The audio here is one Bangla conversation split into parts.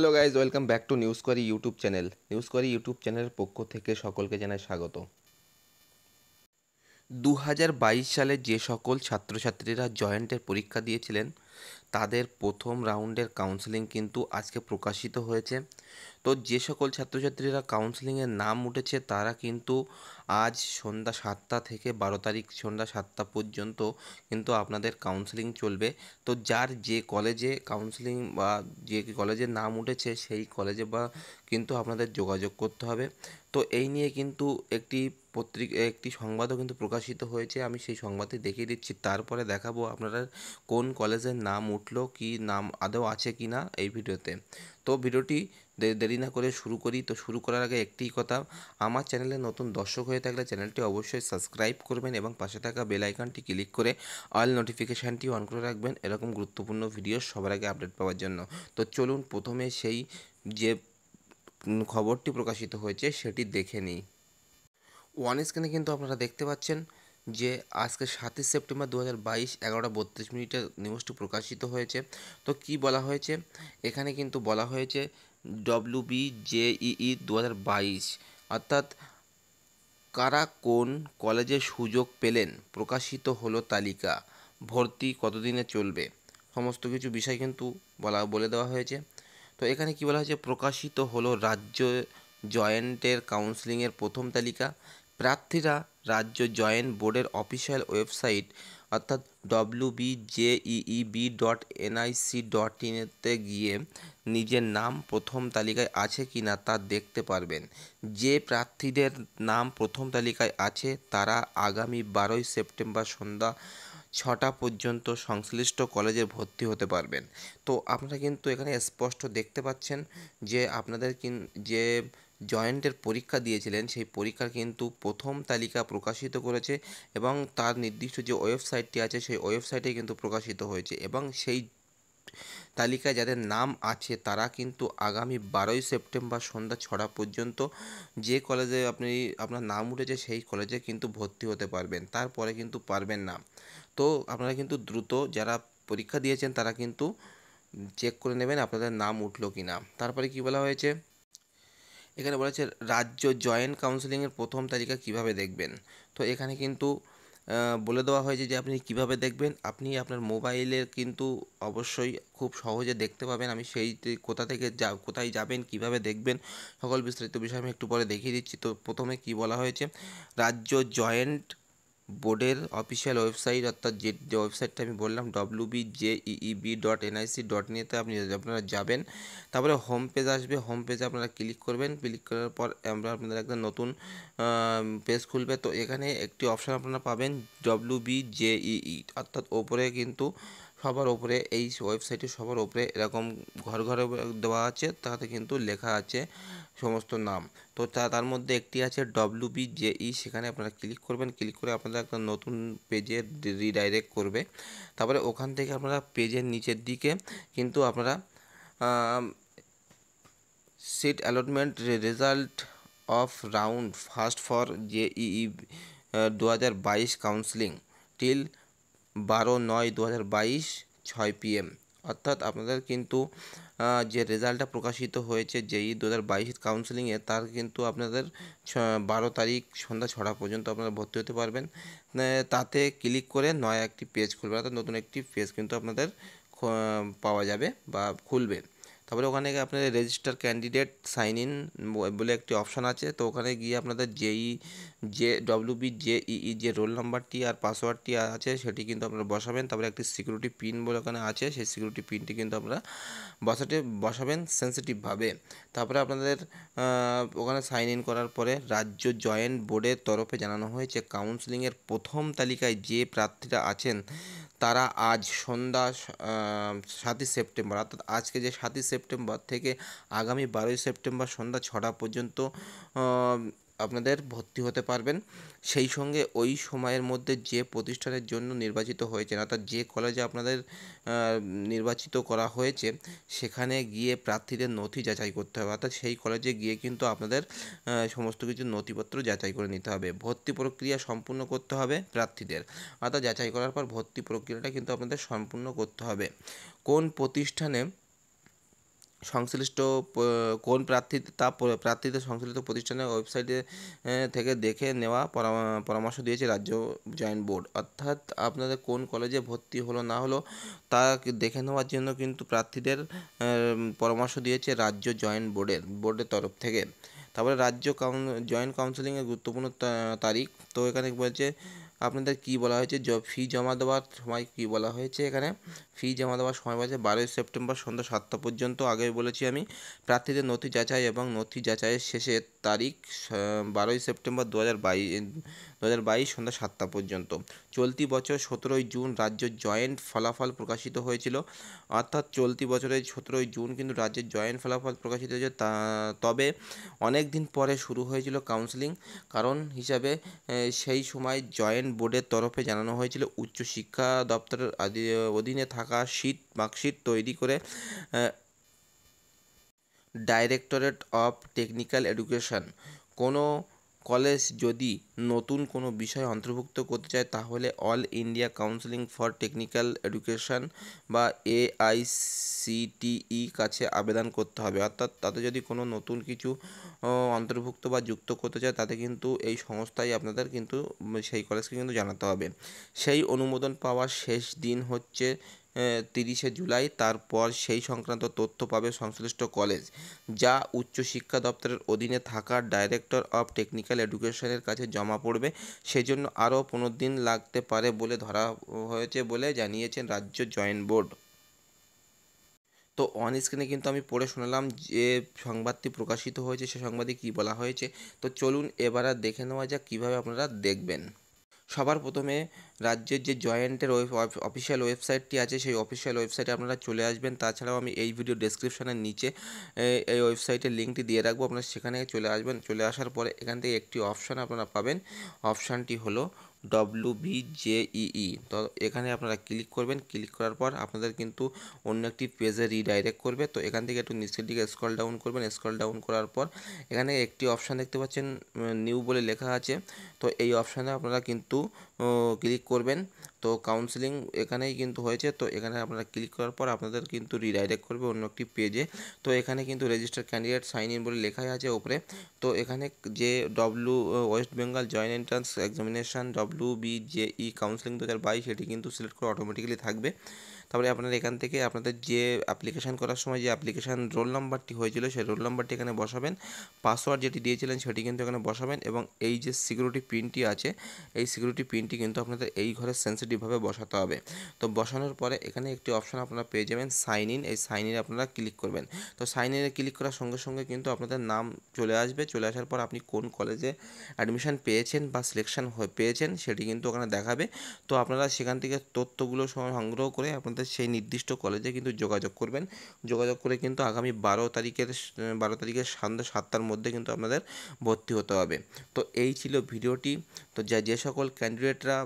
hello guys welcome back to news করি ইউটিউব চ্যানেল নিউজ করি ইউটিউব চ্যানেলের পক্ষ থেকে সকলকে জানায় স্বাগত দু সালে যে সকল ছাত্রছাত্রীরা জয়েন্টের পরীক্ষা দিয়েছিলেন তাদের প্রথম রাউন্ডের কাউন্সেলিং কিন্তু আজকে প্রকাশিত হয়েছে তো যে সকল ছাত্রছাত্রীরা কাউন্সেলিংয়ের নাম উঠেছে তারা কিন্তু আজ সন্ধ্যা সাতটা থেকে বারো তারিখ সন্ধ্যা সাতটা পর্যন্ত কিন্তু আপনাদের কাউন্সেলিং চলবে তো যার যে কলেজে কাউন্সেলিং বা যে কলেজের নাম উঠেছে সেই কলেজে বা কিন্তু আপনাদের যোগাযোগ করতে হবে তো এই নিয়ে কিন্তু একটি পত্রিকা একটি সংবাদও কিন্তু প্রকাশিত হয়েছে আমি সেই সংবাদটি দেখিয়ে দিচ্ছি তারপরে দেখাবো আপনারা কোন কলেজের নাম উঠলো কি নাম আদৌ আছে কি না এই ভিডিওতে তো ভিডিওটি দেরি না করে শুরু করি তো শুরু করার আগে একটিই কথা আমার চ্যানেলে নতুন দর্শক হয়ে থাকলে চ্যানেলটি অবশ্যই সাবস্ক্রাইব করবেন এবং পাশে থাকা বেল আইকনটি ক্লিক করে অল নোটিফিকেশানটি অন করে রাখবেন এরকম গুরুত্বপূর্ণ ভিডিও সবার আগে আপডেট পাওয়ার জন্য তো চলুন প্রথমে সেই যে খবরটি প্রকাশিত হয়েছে সেটি দেখে নিই ওয়ান স্ক্রিনে কিন্তু আপনারা দেখতে পাচ্ছেন যে আজকে সাতই সেপ্টেম্বর দু হাজার বাইশ এগারোটা বত্রিশ মিনিটে নিউজটি প্রকাশিত হয়েছে তো কি বলা হয়েছে এখানে কিন্তু বলা হয়েছে ডব্লিউ বি জেইই দু অর্থাৎ কারা কোন কলেজে সুযোগ পেলেন প্রকাশিত হলো তালিকা ভর্তি কতদিনে চলবে সমস্ত কিছু বিষয় কিন্তু বলা বলে দেওয়া হয়েছে তো এখানে কি বলা হয়েছে প্রকাশিত হলো রাজ্য জয়েন্টের কাউন্সিলিংয়ের প্রথম তালিকা প্রার্থীরা রাজ্য জয়েন্ট বোর্ডের অফিসিয়াল ওয়েবসাইট অর্থাৎ W B J EE B dot NIC dot ইনেতে গিয়ে নিজের নাম প্রথম তালিকায় আছে কি না তা দেখতে পারবেন যে প্রার্থীদের নাম প্রথম তালিকায় আছে তারা আগামী বারোই সেপ্টেম্বর সন্ধ্যা ছটা পর্যন্ত সংশ্লিষ্ট কলেজে ভর্তি হতে পারবেন তো আপনারা কিন্তু এখানে স্পষ্ট দেখতে পাচ্ছেন যে আপনাদের কিন যে জয়েন্টের পরীক্ষা দিয়েছিলেন সেই পরীক্ষার কিন্তু প্রথম তালিকা প্রকাশিত করেছে এবং তার নির্দিষ্ট যে ওয়েবসাইটটি আছে সেই ওয়েবসাইটে কিন্তু প্রকাশিত হয়েছে এবং সেই তালিকায় যাদের নাম আছে তারা কিন্তু আগামী বারোই সেপ্টেম্বর সন্ধ্যা ছটা পর্যন্ত যে কলেজে আপনি আপনার নাম উঠেছে সেই কলেজে কিন্তু ভর্তি হতে পারবেন তারপরে কিন্তু পারবেন না তো আপনারা কিন্তু দ্রুত যারা পরীক্ষা দিয়েছেন তারা কিন্তু চেক করে নেবেন আপনাদের নাম উঠলো কি না তারপরে কি বলা হয়েছে এখানে বলেছে রাজ্য জয়েন্ট কাউন্সিলিংয়ের প্রথম তালিকা কিভাবে দেখবেন তো এখানে কিন্তু বলে দেওয়া হয়েছে যে আপনি কিভাবে দেখবেন আপনি আপনার মোবাইলের কিন্তু অবশ্যই খুব সহজে দেখতে পাবেন আমি সেই কোথা থেকে যা কোথায় যাবেন কিভাবে দেখবেন সকল বিস্তারিত বিষয় আমি একটু পরে দেখিয়ে দিচ্ছি তো প্রথমে কি বলা হয়েছে রাজ্য জয়েন্ট বোর্ডের অফিসিয়াল ওয়েবসাইট অর্থাৎ যে ওয়েবসাইটটা আমি বললাম W B J EB dot NIC dot নিয়েতে আপনি আপনারা যাবেন তারপরে হোম পেজ আসবে হোম পেজে আপনারা ক্লিক করবেন ক্লিক করার পর আমরা আপনাদের একটা নতুন পেজ খুলবে তো এখানে একটি অপশান আপনারা পাবেন ডব্লু বি জে ই অর্থাৎ ওপরে কিন্তু সবার ওপরে এই ওয়েবসাইটে সবার ওপরে এরকম ঘর ঘরে দেওয়া আছে তাতে কিন্তু লেখা আছে সমস্ত নাম তো তার মধ্যে একটি আছে ডব্লিউবি ই e, সেখানে আপনারা ক্লিক করবেন ক্লিক করে আপনারা একটা নতুন পেজে রিডাইরেক্ট করবে তারপরে ওখান থেকে আপনারা পেজের নিচের দিকে কিন্তু আপনারা seat allotment result of round first for J E দু হাজার বাইশ কাউন্সিলিং টিল বারো নয় দু হাজার বাইশ ছয় পিএম অর্থাৎ আপনাদের কিন্তু যে রেজাল্টটা প্রকাশিত হয়েছে যেই দু হাজার বাইশের কাউন্সিলিংয়ে তার কিন্তু আপনাদের বারো তারিখ সন্ধ্যা ছটা পর্যন্ত আপনারা ভর্তি হতে পারবেন তাতে ক্লিক করে নয় একটি পেজ খুলবে অর্থাৎ নতুন একটি পেজ কিন্তু আপনাদের পাওয়া যাবে বা খুলবে তারপরে ওখানে গিয়ে আপনাদের রেজিস্টার ক্যান্ডিডেট সাইন ইন বলে একটি অপশান আছে তো ওখানে গিয়ে আপনাদের জেই যে ডব্লিউবি জে ই যে রোল নাম্বারটি আর পাসওয়ার্ডটি আছে সেটি কিন্তু আপনারা বসাবেন তারপরে একটি সিকিউরিটি পিন বলে ওখানে আছে সেই সিকিউরিটি পিনটি কিন্তু আপনারা বসাতে বসাবেন সেন্সিটিভভাবে তারপরে আপনাদের ওখানে সাইন ইন করার পরে রাজ্য জয়েন্ট বোর্ডের তরফে জানানো হয়েছে কাউন্সিলিংয়ের প্রথম তালিকায় যে প্রার্থীরা আছেন তারা আজ সন্ধ্যা সাতই সেপ্টেম্বর অর্থাৎ আজকে যে সাতই সেপ্টেম্বর থেকে আগামী বারোই সেপ্টেম্বর সন্ধ্যা ছটা পর্যন্ত আপনাদের ভর্তি হতে পারবেন সেই সঙ্গে ওই সময়ের মধ্যে যে প্রতিষ্ঠানের জন্য নির্বাচিত হয়েছেন অর্থাৎ যে কলেজে আপনাদের নির্বাচিত করা হয়েছে সেখানে গিয়ে প্রার্থীদের নথি যাচাই করতে হবে অর্থাৎ সেই কলেজে গিয়ে কিন্তু আপনাদের সমস্ত কিছু নথিপত্র যাচাই করে নিতে হবে ভর্তি প্রক্রিয়া সম্পূর্ণ করতে হবে প্রার্থীদের অর্থাৎ যাচাই করার পর ভর্তি প্রক্রিয়াটা কিন্তু আপনাদের সম্পূর্ণ করতে হবে কোন প্রতিষ্ঠানে সংশ্লিষ্ট কোন প্রার্থী তা প্রার্থীদের সংশ্লিষ্ট প্রতিষ্ঠানের ওয়েবসাইটে থেকে দেখে নেওয়া পরামর্শ দিয়েছে রাজ্য জয়েন্ট বোর্ড অর্থাৎ আপনাদের কোন কলেজে ভর্তি হলো না হলো তা দেখে নেওয়ার জন্য কিন্তু প্রার্থীদের পরামর্শ দিয়েছে রাজ্য জয়েন্ট বোর্ডের বোর্ডের তরফ থেকে তারপরে রাজ্য কাউন জয়েন্ট কাউন্সিলিংয়ের গুরুত্বপূর্ণ তারিখ তো এখানে বলছে আপনাদের কি বলা হয়েছে ফি জমা দেওয়ার সময় কি বলা হয়েছে এখানে ফি জমা দেওয়ার সময় বলেছে বারোই সেপ্টেম্বর সন্ধ্যা সাতটা পর্যন্ত আগে বলেছি আমি প্রার্থীদের নথি যাচাই এবং নথি যাচাইয়ের শেষে তারিখ বারোই সেপ্টেম্বর দু হাজার বাইশ সন্ধ্যা সাতটা পর্যন্ত চলতি বছর সতেরোই জুন রাজ্য জয়েন্ট ফলাফল প্রকাশিত হয়েছিল অর্থাৎ চলতি বছরের সতেরোই জুন কিন্তু রাজ্যের জয়েন্ট ফলাফল প্রকাশিত হয়েছে তা তবে অনেক দিন পরে শুরু হয়েছিল কাউন্সিলিং কারণ হিসাবে সেই সময় জয়েন্ট ম্যানেজমেন্ট বোর্ডের তরফে জানানো হয়েছিল উচ্চশিক্ষা দপ্তরের অধীনে থাকা শীত মার্কশিট তৈরি করে ডাইরেক্টরেট অফ টেকনিক্যাল এডুকেশন কোনো কলেজ যদি নতুন কোনো বিষয় অন্তর্ভুক্ত করতে চায় তাহলে all India counselling for technical education বা এআইসিটিই কাছে আবেদন করতে হবে অর্থাৎ তাতে যদি কোনো নতুন কিছু অন্তর্ভুক্ত বা যুক্ত করতে চায় তাতে কিন্তু এই সংস্থায় আপনাদের কিন্তু সেই কলেজকে কিন্তু জানাতে হবে সেই অনুমোদন পাওয়ার শেষ দিন হচ্ছে তিরিশে জুলাই তারপর সেই সংক্রান্ত তথ্য পাবে সংশ্লিষ্ট কলেজ যা উচ্চশিক্ষা দপ্তরের অধীনে থাকা ডাইরেক্টর অফ টেকনিক্যাল এডুকেশনের কাছে জমা পড়বে সেজন্য আরও পনেরো দিন লাগতে পারে বলে ধরা হয়েছে বলে জানিয়েছেন রাজ্য জয়েন্ট বোর্ড তো অন স্ক্রিনে কিন্তু আমি পড়ে শুনলাম যে সংবাদটি প্রকাশিত হয়েছে সে সংবাদে কি বলা হয়েছে তো চলুন এবার দেখে নেওয়া যাক কীভাবে আপনারা দেখবেন সবার প্রথমে রাজ্যের যে জয়েন্টের ওয়েব অফিসিয়াল ওয়েবসাইটটি আছে সেই অফিসিয়াল ওয়েবসাইটে আপনারা চলে আসবেন তাছাড়াও আমি এই ভিডিও ডেসক্রিপশনের নিচে এই ওয়েবসাইটের লিঙ্কটি দিয়ে রাখবো আপনারা সেখানে চলে আসবেন চলে আসার পরে এখান থেকে একটি অপশান আপনারা পাবেন অপশানটি হলো ডব্লু ভি জে ই তো এখানে আপনারা ক্লিক করবেন ক্লিক করার পর আপনাদের কিন্তু অন্য একটি পেজে রিডাইরেক্ট করবে তো এখান থেকে একটু নিচের দিকে স্ক্রল ডাউন করবেন স্ক্রল ডাউন করার পর এখানে একটি অপশান দেখতে পাচ্ছেন নিউ বলে লেখা আছে তো এই অপশানে আপনারা কিন্তু ক্লিক করবেন তো কাউন্সেলিং এখানেই কিন্তু হয়েছে তো এখানে আপনারা ক্লিক করার পর আপনাদের কিন্তু রিডাইরেক্ট করবে অন্য একটি পেজে তো এখানে কিন্তু রেজিস্টার ক্যান্ডিডেট সাইন ইন বলে লেখাই আছে ওপরে তো এখানে যে W West Bengal joint entrance examination W B J E counselling দু সেটি কিন্তু সিলেক্ট করে অটোমেটিক্যালি থাকবে তারপরে আপনারা এখান থেকে আপনাদের যে অ্যাপ্লিকেশান করার সময় যে অ্যাপ্লিকেশান রোল নাম্বারটি হয়েছিল সেই রোল নাম্বারটি এখানে বসাবেন পাসওয়ার্ড যেটি দিয়েছিলেন সেটি কিন্তু এখানে বসাবেন এবং এই যে সিকিউরিটি পিনটি আছে এই সিকিউরিটি পিনটি কিন্তু আপনাদের এই ঘরে সেন্সিটিভভাবে বসাতে হবে তো বসানোর পরে এখানে একটি অপশান আপনারা পেয়ে যাবেন সাইন ইন এই সাইন ইনে আপনারা ক্লিক করবেন তো সাইন ইনে ক্লিক করার সঙ্গে সঙ্গে কিন্তু আপনাদের নাম চলে আসবে চলে আসার পর আপনি কোন কলেজে অ্যাডমিশন পেয়েছেন বা সিলেকশন পেয়েছেন সেটি কিন্তু ওখানে দেখাবে তো আপনারা সেখান থেকে তথ্যগুলো সংগ্রহ করে আপনাদের আপনাদের সেই নির্দিষ্ট কলেজে কিন্তু যোগাযোগ করবেন যোগাযোগ করে কিন্তু আগামী বারো তারিখের বারো তারিখের সন্ধ্যা সাতটার মধ্যে কিন্তু আপনাদের ভর্তি হতে হবে তো এই ছিল ভিডিওটি তো যা যে সকল ক্যান্ডিডেটরা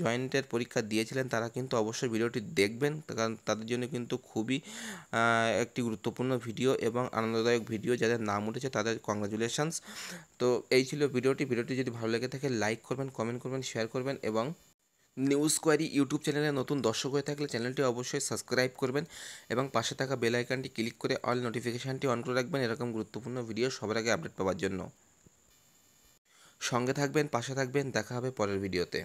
জয়েন্টের পরীক্ষা দিয়েছিলেন তারা কিন্তু অবশ্যই ভিডিওটি দেখবেন কারণ তাদের জন্য কিন্তু খুবই একটি গুরুত্বপূর্ণ ভিডিও এবং আনন্দদায়ক ভিডিও যাদের নাম উঠেছে তাদের কংগ্রাচুলেশনস তো এই ছিল ভিডিওটি ভিডিওটি যদি ভালো লেগে থাকে লাইক করবেন কমেন্ট করবেন শেয়ার করবেন এবং নিউজ কোয়ারি ইউটিউব চ্যানেলে নতুন দর্শক হয়ে থাকলে চ্যানেলটি অবশ্যই সাবস্ক্রাইব করবেন এবং পাশে থাকা বেল আইকনটি ক্লিক করে অল নোটিফিকেশানটি অন করে রাখবেন এরকম গুরুত্বপূর্ণ ভিডিও সবার আগে আপডেট পাওয়ার জন্য সঙ্গে থাকবেন পাশে থাকবেন দেখা হবে পরের ভিডিওতে